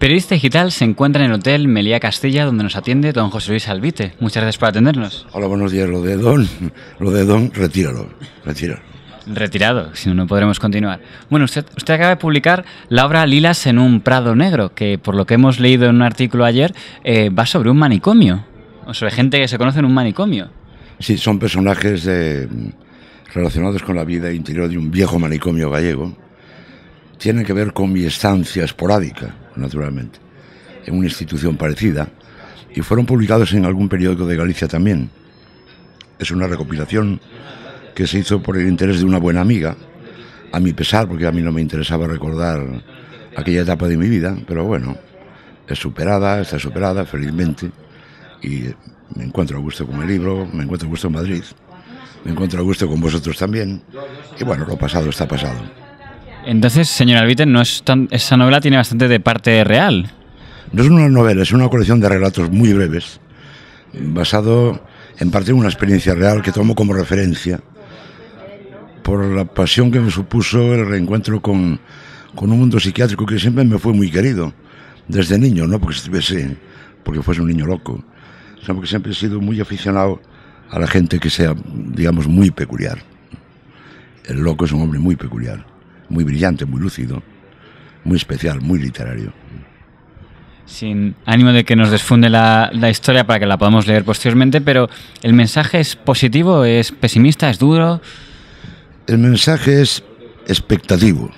Periodista digital se encuentra en el Hotel Melía Castilla, donde nos atiende don José Luis Albite. Muchas gracias por atendernos. Hola, buenos días. Lo de don, lo de don, retíralo, retíralo. Retirado, si no, no podremos continuar. Bueno, usted, acaba de publicar la obra Lilas en un Prado Negro, que por lo que hemos leído en un artículo ayer, eh, va sobre un manicomio, o sobre gente que se conoce en un manicomio. Sí, son personajes eh, relacionados con la vida interior de un viejo manicomio gallego. Tienen que ver con mi estancia esporádica naturalmente, en una institución parecida, y fueron publicados en algún periódico de Galicia también. Es una recopilación que se hizo por el interés de una buena amiga, a mi pesar, porque a mí no me interesaba recordar aquella etapa de mi vida, pero bueno, es superada, está superada, felizmente, y me encuentro a gusto con el libro, me encuentro a gusto en Madrid, me encuentro a gusto con vosotros también, y bueno, lo pasado está pasado. Entonces, señora Albiten, no es tan, esa novela tiene bastante de parte real. No es una novela, es una colección de relatos muy breves, basado en parte en una experiencia real que tomo como referencia por la pasión que me supuso el reencuentro con, con un mundo psiquiátrico que siempre me fue muy querido, desde niño, no porque estuviese, porque fuese un niño loco, sino porque siempre he sido muy aficionado a la gente que sea, digamos, muy peculiar. El loco es un hombre muy peculiar muy brillante, muy lúcido, muy especial, muy literario. Sin ánimo de que nos desfunde la, historia para que la podamos leer posteriormente, pero ¿el mensaje es positivo, es pesimista, es duro? El mensaje es expectativo.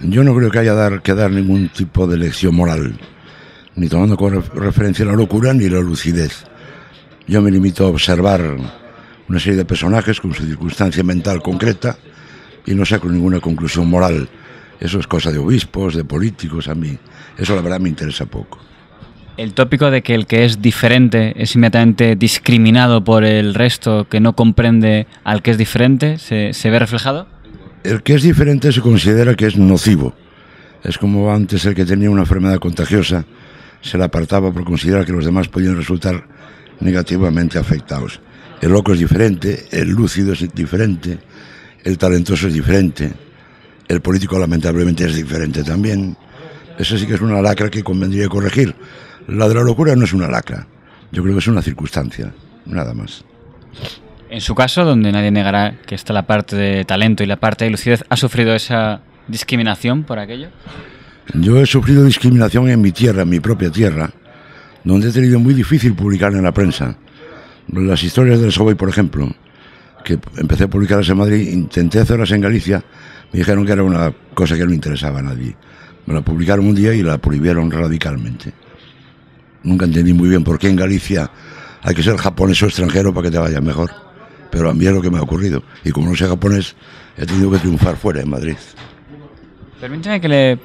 Yo no creo que haya dar, que dar ningún tipo de lección moral, ni tomando como referencia la locura ni la lucidez. Yo me limito a observar una serie de personajes con su circunstancia mental concreta, y no saco ninguna conclusión moral. Eso es cosa de obispos, de políticos, a mí. Eso la verdad me interesa poco. El tópico de que el que es diferente es inmediatamente discriminado por el resto, que no comprende al que es diferente, ¿se, se ve reflejado? El que es diferente se considera que es nocivo. Es como antes el que tenía una enfermedad contagiosa se la apartaba por considerar que los demás podían resultar negativamente afectados. El loco es diferente, el lúcido es diferente, el talentoso es diferente, el político lamentablemente es diferente también. ...eso sí que es una lacra que convendría corregir. La de la locura no es una lacra, yo creo que es una circunstancia, nada más. En su caso, donde nadie negará que está la parte de talento y la parte de lucidez, ¿ha sufrido esa discriminación por aquello? Yo he sufrido discriminación en mi tierra, en mi propia tierra, donde he tenido muy difícil publicar en la prensa. Las historias del Soboy, por ejemplo, que empecé a publicarlas en Madrid, intenté hacerlas en Galicia, me dijeron que era una cosa que no interesaba a nadie. Me la publicaron un día y la prohibieron radicalmente. Nunca entendí muy bien por qué en Galicia hay que ser japonés o extranjero para que te vaya mejor. Pero a mí es lo que me ha ocurrido. Y como no soy japonés, he tenido que triunfar fuera, en Madrid. Permítame que le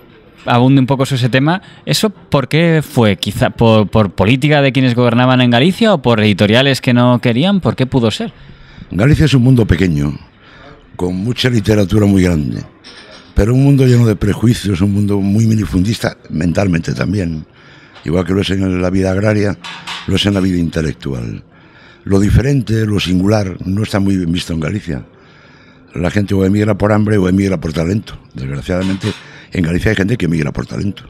abunde un poco sobre ese tema. ¿Eso por qué fue? ¿Quizá por, por política de quienes gobernaban en Galicia o por editoriales que no querían? ¿Por qué pudo ser? Galicia es un mundo pequeño, con mucha literatura muy grande, pero un mundo lleno de prejuicios, un mundo muy minifundista mentalmente también, igual que lo es en la vida agraria, lo es en la vida intelectual. Lo diferente, lo singular, no está muy bien visto en Galicia. La gente o emigra por hambre o emigra por talento. Desgraciadamente, en Galicia hay gente que emigra por talento.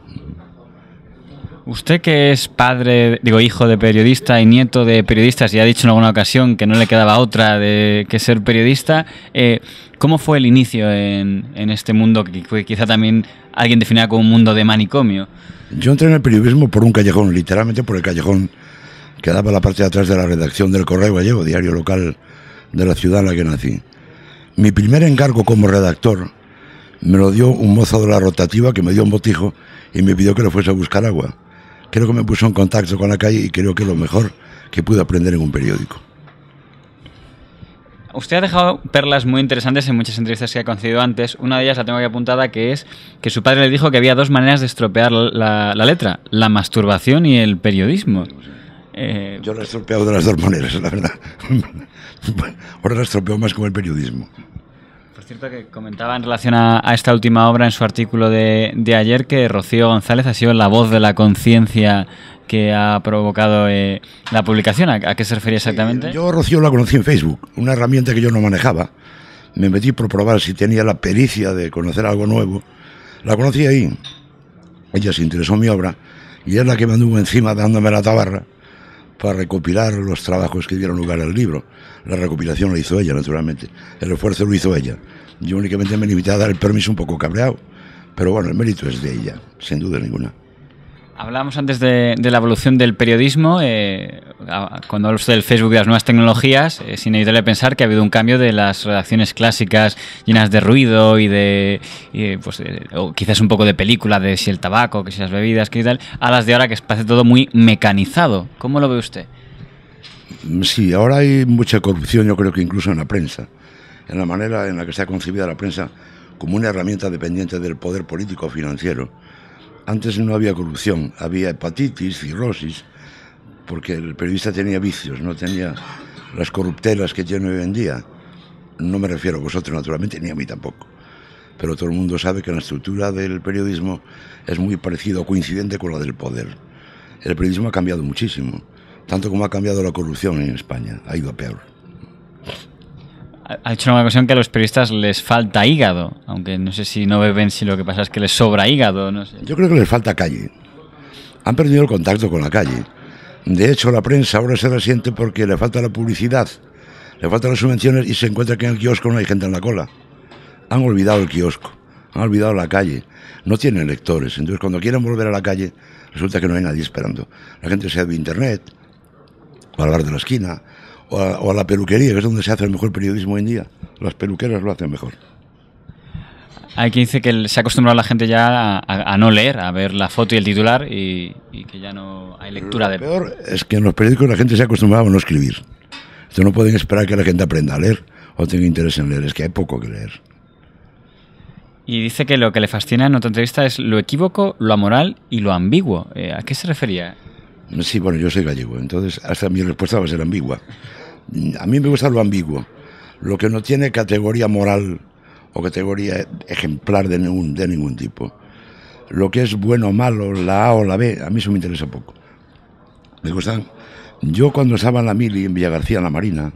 Usted que es padre, digo, hijo de periodista y nieto de periodistas, y ha dicho en alguna ocasión que no le quedaba otra de que ser periodista, eh, ¿cómo fue el inicio en, este mundo que quizá también alguien definía como un mundo de manicomio? Yo entré en el periodismo por un callejón, literalmente por el callejón que daba la parte de atrás de la redacción del Correo Gallego, diario local de la ciudad en la que nací. Mi primer encargo como redactor me lo dio un mozo de la rotativa que me dio un botijo y me pidió que lo fuese a buscar agua creo que me puso en contacto con la calle y creo que es lo mejor que pude aprender en un periódico. Usted ha dejado perlas muy interesantes en muchas entrevistas que ha concedido antes. Una de ellas la tengo aquí apuntada, que es que su padre le dijo que había dos maneras de estropear la, letra, la masturbación y el periodismo. Eh, Yo la he estropeado de las dos maneras, la verdad. Ahora la estropeo más con el periodismo. Por cierto, que comentaba en relación a, esta última obra en su artículo de, ayer que Rocío González ha sido la voz de la conciencia que ha provocado eh, la publicación. ¿A, qué se refería exactamente? yo, Rocío, la conocí en Facebook, una herramienta que yo no manejaba. Me metí por probar si tenía la pericia de conocer algo nuevo. La conocí ahí. Ella se interesó en mi obra y es la que me anduvo encima dándome la tabarra para recopilar los trabajos que dieron lugar al libro. La recopilación la hizo ella, naturalmente. El esfuerzo lo hizo ella. Yo únicamente me limité a dar el permiso un poco cabreado. Pero bueno, el mérito es de ella, sin duda ninguna. Hablábamos antes de, la evolución del periodismo. Eh, cuando habla usted del Facebook de las nuevas tecnologías, es inevitable pensar que ha habido un cambio de las redacciones clásicas llenas de ruido y de. pues, eh, o quizás un poco de película, de si el tabaco, que si las bebidas, que tal, a las de ahora que parece todo muy mecanizado. ¿Cómo lo ve usted? Sí, ahora hay mucha corrupción, yo creo que incluso en la prensa. En la manera en la que se ha concebido la prensa como una herramienta dependiente del poder político financiero antes no había corrupción, había hepatitis, cirrosis, porque el periodista tenía vicios, no tenía las corruptelas que tiene hoy en día. No me refiero a vosotros, naturalmente, ni a mí tampoco. Pero todo el mundo sabe que la estructura del periodismo es muy parecida o coincidente con la del poder. El periodismo ha cambiado muchísimo, tanto como ha cambiado la corrupción en España, ha ido a peor ha dicho una ocasión que a los periodistas les falta hígado, aunque no sé si no beben, si lo que pasa es que les sobra hígado. Yo creo que les falta calle. Han perdido el contacto con la calle. De hecho, la prensa ahora se resiente porque le falta la publicidad, le faltan las subvenciones y se encuentra que en el kiosco no hay gente en la cola. Han olvidado el kiosco, han olvidado la calle, no tienen lectores. Entonces, cuando quieren volver a la calle, resulta que no hay nadie esperando. La gente se a internet, o al bar de la esquina, o a, la peluquería, que es donde se hace el mejor periodismo hoy en día. Las peluqueras lo hacen mejor. Hay quien dice que se ha acostumbrado la gente ya a, no leer, a ver la foto y el titular y, que ya no hay lectura de... Lo peor es que en los periódicos la gente se ha acostumbrado a no escribir. Entonces no pueden esperar que la gente aprenda a leer o tenga interés en leer. Es que hay poco que leer. Y dice que lo que le fascina en otra entrevista es lo equívoco, lo amoral y lo ambiguo. Eh, ¿A qué se refería? Sí, bueno, yo soy gallego, entonces hasta mi respuesta va a ser ambigua. A mí me gusta lo ambiguo, lo que no tiene categoría moral o categoría ejemplar de ningún, de ningún tipo. Lo que es bueno o malo, la A o la B, a mí eso me interesa poco. Me gustan. Yo cuando estaba en la Mili, en Villa García, en la Marina,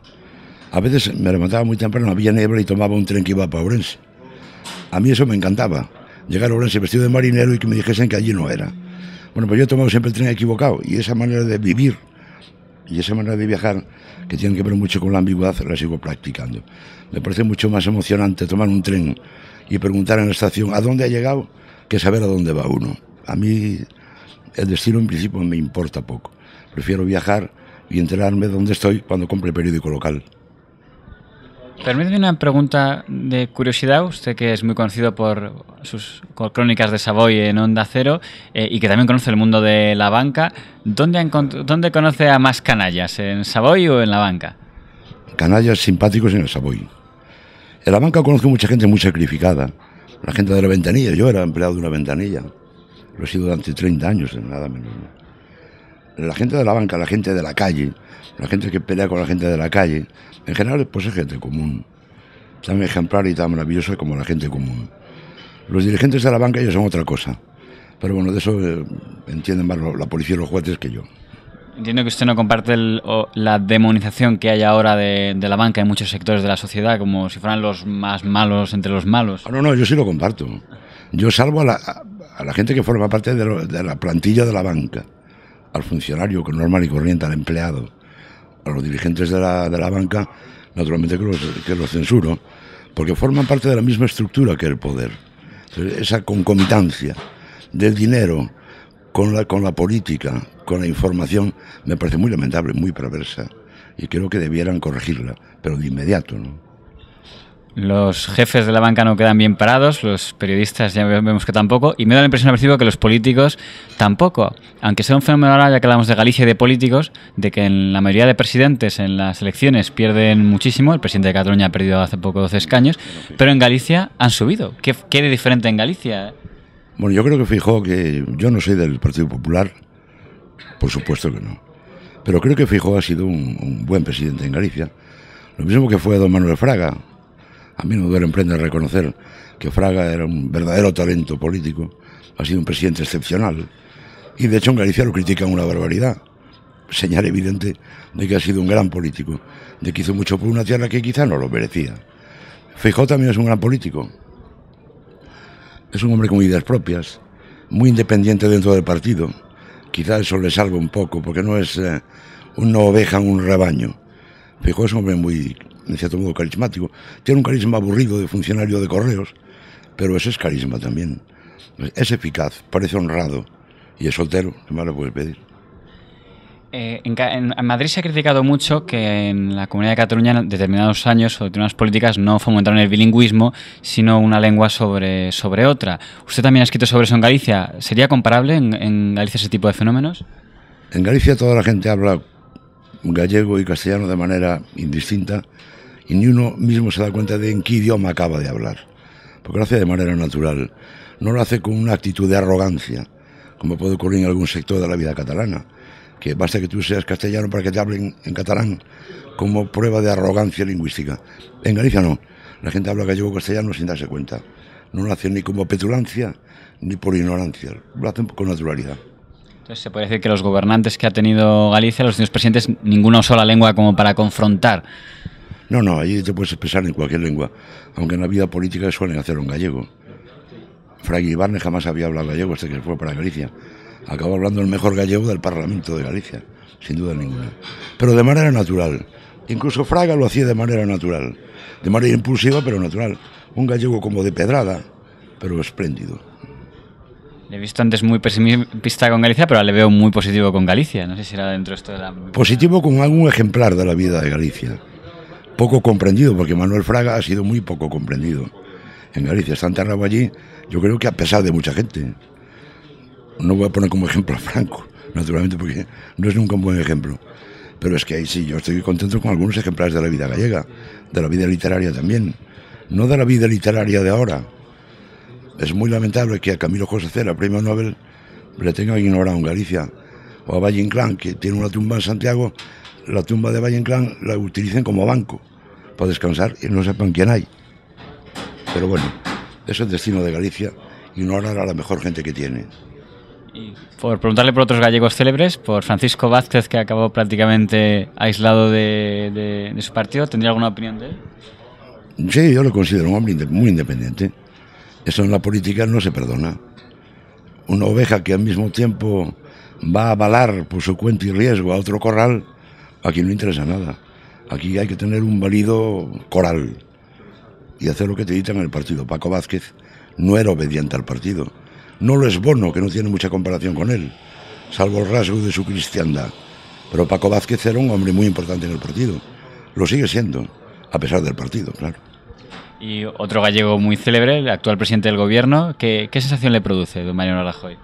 a veces me levantaba muy temprano, había niebla y tomaba un tren que iba para Orense. A mí eso me encantaba, llegar a Orense vestido de marinero y que me dijesen que allí no era. Bueno, pues yo he tomado siempre el tren equivocado y esa manera de vivir y esa manera de viajar, que tiene que ver mucho con la ambigüedad, la sigo practicando. Me parece mucho más emocionante tomar un tren y preguntar en la estación a dónde ha llegado que saber a dónde va uno. A mí el destino en principio me importa poco. Prefiero viajar y enterarme de dónde estoy cuando compre el periódico local. Permíteme una pregunta de curiosidad. Usted que es muy conocido por sus crónicas de Savoy en Onda Cero eh, y que también conoce el mundo de la banca, ¿dónde, ¿dónde conoce a más canallas? ¿En Savoy o en la banca? Canallas simpáticos en el Savoy. En la banca conozco mucha gente muy sacrificada. La gente de la ventanilla, yo era empleado de una ventanilla. Lo he sido durante 30 años, nada menos la gente de la banca, la gente de la calle, la gente que pelea con la gente de la calle, en general pues es gente común, tan ejemplar y tan maravillosa como la gente común. Los dirigentes de la banca ellos son otra cosa, pero bueno, de eso eh, entienden más la policía y los jueces que yo. Entiendo que usted no comparte la demonización que hay ahora de, la banca en muchos sectores de la sociedad, como si fueran los más malos entre los malos. Ah, no, no, yo sí lo comparto. Yo salvo a la, a, la gente que forma parte de la plantilla de la banca al funcionario que normal y corriente, al empleado, a los dirigentes de la, de la banca, naturalmente que los, que lo censuro, porque forman parte de la misma estructura que el poder. esa concomitancia del dinero con la, con la política, con la información, me parece muy lamentable, muy perversa, y creo que debieran corregirla, pero de inmediato. ¿no? Los jefes de la banca no quedan bien parados, los periodistas ya vemos que tampoco, y me da la impresión al que los políticos tampoco. Aunque sea un fenómeno ahora, ya que hablamos de Galicia y de políticos, de que en la mayoría de presidentes en las elecciones pierden muchísimo, el presidente de Cataluña ha perdido hace poco 12 escaños, pero en Galicia han subido. ¿Qué, qué de diferente en Galicia? Bueno, yo creo que fijó que yo no soy del Partido Popular, por supuesto que no, pero creo que Fijó ha sido un, un buen presidente en Galicia. Lo mismo que fue don Manuel Fraga, a mí no me duele emprender reconocer que Fraga era un verdadero talento político, ha sido un presidente excepcional. Y de hecho en Galicia lo critican una barbaridad. Señal evidente de que ha sido un gran político, de que hizo mucho por una tierra que quizá no lo merecía. Feijó también es un gran político. Es un hombre con ideas propias, muy independiente dentro del partido. quizás eso le salva un poco, porque no es eh, una oveja en un rebaño. Fijó es un hombre muy ...en cierto modo carismático. Tiene un carisma aburrido de funcionario de correos, pero ese es carisma también. Es eficaz, parece honrado y es soltero, ¿qué más le puedes pedir? Eh, en, Madrid se ha criticado mucho que en la Comunidad de Cataluña determinados años o determinadas políticas no fomentaron el bilingüismo, sino una lengua sobre, sobre otra. Usted también ha escrito sobre eso en Galicia. ¿Sería comparable en Galicia ese tipo de fenómenos? En Galicia toda la gente habla gallego y castellano de manera indistinta y ni uno mismo se da cuenta de en qué idioma acaba de hablar, porque lo hace de manera natural, no lo hace con una actitud de arrogancia, como puede ocurrir en algún sector de la vida catalana, que basta que tú seas castellano para que te hablen en catalán como prueba de arrogancia lingüística. En Galicia no, la gente habla gallego castellano sin darse cuenta, no lo hace ni como petulancia ni por ignorancia, lo hacen con naturalidad se puede decir que los gobernantes que ha tenido Galicia, los señores presidentes, ninguna sola lengua como para confrontar. No, no, ahí te puedes expresar en cualquier lengua, aunque en la vida política suelen hacer un gallego. y Ibarne jamás había hablado gallego, hasta que fue para Galicia. Acabó hablando el mejor gallego del Parlamento de Galicia, sin duda ninguna. Pero de manera natural. Incluso Fraga lo hacía de manera natural. De manera impulsiva, pero natural. Un gallego como de pedrada, pero espléndido. Le he visto antes muy pesimista con Galicia, pero le veo muy positivo con Galicia. No sé si era dentro esto de la... Positivo con algún ejemplar de la vida de Galicia. Poco comprendido, porque Manuel Fraga ha sido muy poco comprendido. En Galicia está enterrado allí, yo creo que a pesar de mucha gente. No voy a poner como ejemplo a Franco, naturalmente, porque no es nunca un buen ejemplo. Pero es que ahí sí, yo estoy contento con algunos ejemplares de la vida gallega, de la vida literaria también. No de la vida literaria de ahora, es muy lamentable que a Camilo José Cera, premio Nobel, le tengan ignorado en Galicia. O a Valle Inclán, que tiene una tumba en Santiago, la tumba de Valle Inclán la utilicen como banco para descansar y no sepan quién hay. Pero bueno, eso es destino de Galicia, ignorar a la mejor gente que tiene. Y por preguntarle por otros gallegos célebres, por Francisco Vázquez, que acabó prácticamente aislado de, de su partido, ¿tendría alguna opinión de él? Sí, yo lo considero un hombre muy independiente. Eso en la política no se perdona. Una oveja que al mismo tiempo va a avalar por su cuenta y riesgo a otro corral, aquí no interesa nada. Aquí hay que tener un válido coral y hacer lo que te dictan en el partido. Paco Vázquez no era obediente al partido. No lo es Bono, que no tiene mucha comparación con él, salvo el rasgo de su cristiandad. Pero Paco Vázquez era un hombre muy importante en el partido. Lo sigue siendo, a pesar del partido, claro. Y otro gallego muy célebre, el actual presidente del gobierno, ¿qué, sensación le produce, don Mariano Rajoy?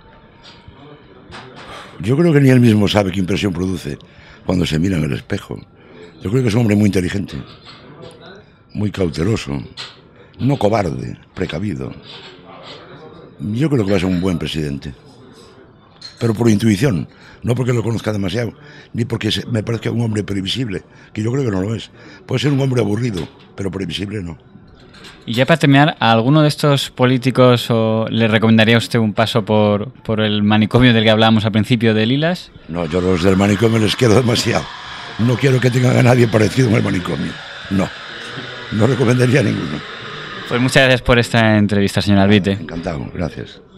Yo creo que ni él mismo sabe qué impresión produce cuando se mira en el espejo. Yo creo que es un hombre muy inteligente, muy cauteloso, no cobarde, precavido. Yo creo que va a ser un buen presidente, pero por intuición, no porque lo conozca demasiado, ni porque me parezca un hombre previsible, que yo creo que no lo es. Puede ser un hombre aburrido, pero previsible no. Y ya para terminar, ¿a alguno de estos políticos o le recomendaría usted un paso por, por el manicomio del que hablábamos al principio de Lilas? No, yo los del manicomio les quiero demasiado. No quiero que tengan a nadie parecido en el manicomio. No, no recomendaría a ninguno. Pues muchas gracias por esta entrevista, señor Albite. Encantado, gracias.